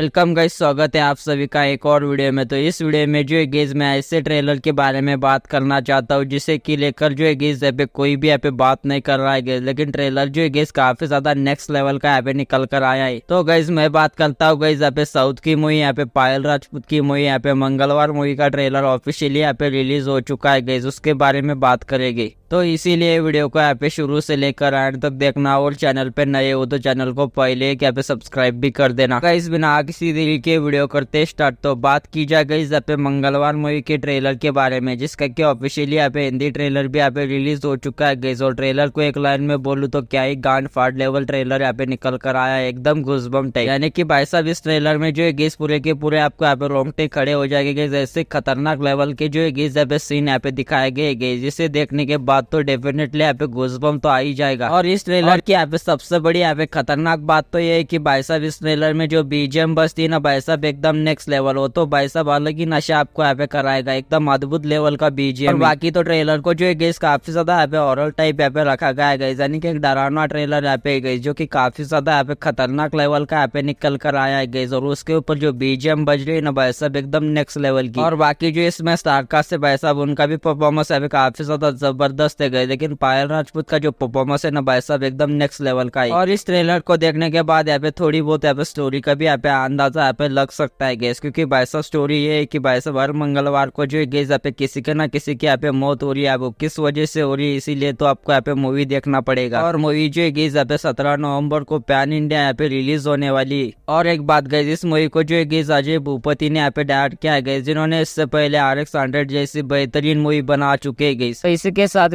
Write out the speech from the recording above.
welcome guys स्वागत है आप सभी का एक और वीडियो में तो इस वीडियो में जो है गेज मैं ऐसे ट्रेलर के बारे में बात करना चाहता हूँ जिसे कि लेकर जो है गेज यहाँ पे कोई भी यहाँ पे बात नहीं कर रहा है गेज लेकिन ट्रेलर जो है गेज काफी ज्यादा नेक्स्ट लेवल का यहाँ पे निकल कर आया है तो गाइज मैं बात करता हूँ गाइज यहाँ पे साउथ की मूवी यहाँ पे पायल राजपूत की मूवी यहाँ पे मंगलवार मूवी का ट्रेलर ऑफिशियली यहाँ पे रिलीज हो चुका है गेज उसके बारे में बात करेगी तो इसीलिए वीडियो को यहाँ पे शुरू से लेकर एंड तक देखना और चैनल पे नए हो तो चैनल को पहले यहाँ पे सब्सक्राइब भी कर देना गाइस बिना किसी दिल के वीडियो करते स्टार्ट तो बात की जाए गई यहाँ पे मंगलवार मूवी के ट्रेलर के बारे में जिसका कि ऑफिशियली यहाँ पे हिंदी ट्रेलर भी यहाँ पे रिलीज हो चुका है गई और ट्रेलर को एक लाइन में बोलूँ तो क्या ही गांड फाट लेवल ट्रेलर यहाँ पे निकल कर आया एकदम घुसबम टाइप यानी कि भाई साहब इस ट्रेलर में जो है गेस पूरे के पूरे आपको यहाँ पे रोंगटे खड़े हो जाएंगे जैसे खतरनाक लेवल के जो है गेस यहाँ पे सीन यहाँ पे दिखाए गए जिसे देखने के बाद बात तो डेफिनेटली यहाँ पे घुसबम तो आ ही जाएगा और इस ट्रेलर की यहाँ पे सबसे बड़ी यहाँ पे खतरनाक बात तो ये है की भाई साहब इस ट्रेलर में जो बीजेम बस थी ना भाई साहब एकदम नेक्स्ट लेवल हो तो भाई साहब अलग ही नशा आपको यहाँ पे कराएगा एकदम अद्भुत लेवल का बीजेम बाकी तो ट्रेलर को जो है काफी ज्यादा यहाँ पे ऑरल टाइप यहाँ पे रखा गया है यानी कि एक डराना ट्रेलर यहाँ पे गई जो की काफी ज्यादा यहाँ पे खतरनाक लेवल का यहाँ पे निकल कर आया है गई और उसके ऊपर जो बीजेम बज रही है ना भाई साहब एकदम नेक्स्ट लेवल की और बाकी जो इसमें स्टारकास्ट है भाई साहब उनका भी परफॉर्मेंस यहाँ पे काफी ज्यादा जबरदस्त रास्ते गए लेकिन पायल राजपूत का जो परफॉर्मेंस है ना भाई साहब एकदम नेक्स्ट लेवल का है और इस ट्रेलर को देखने के बाद यहाँ पे थोड़ी बहुत यहाँ पे स्टोरी का भी यहाँ पे अंदाजा यहाँ पे लग सकता है गैस क्योंकि भाई साहब स्टोरी ये है की भाई साहब हर मंगलवार को जो गैस यहाँ पे किसी के ना किसी की यहाँ पे मौत हो रही है वो किस वजह से हो रही है इसीलिए तो आपको यहाँ पे मूवी देखना पड़ेगा और मूवी जो है गैस यहाँ पे सत्रह नवम्बर को पैन इंडिया यहाँ पे रिलीज होने वाली और एक बात गई इस मूवी को जो है गैस अजय भूपति ने यहाँ पे डायरेक्ट किया गया जिन्होंने इससे पहले आर एक्स हंड्रेड जैसी बेहतरीन मूवी बना चुके गई इसी के साथ